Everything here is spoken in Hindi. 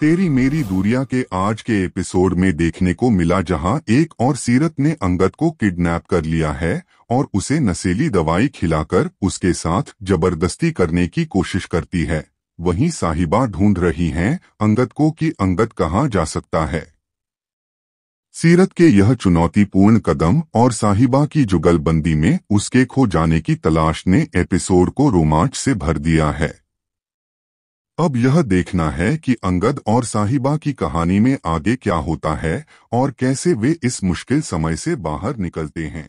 तेरी मेरी दूरिया के आज के एपिसोड में देखने को मिला जहां एक और सीरत ने अंगद को किडनैप कर लिया है और उसे नशीली दवाई खिलाकर उसके साथ जबरदस्ती करने की कोशिश करती है वहीं साहिबा ढूंढ रही हैं अंगद को कि अंगद कहा जा सकता है सीरत के यह चुनौतीपूर्ण कदम और साहिबा की जुगलबंदी में उसके खो जाने की तलाश ने एपिसोड को रोमांच से भर दिया है अब यह देखना है कि अंगद और साहिबा की कहानी में आगे क्या होता है और कैसे वे इस मुश्किल समय से बाहर निकलते हैं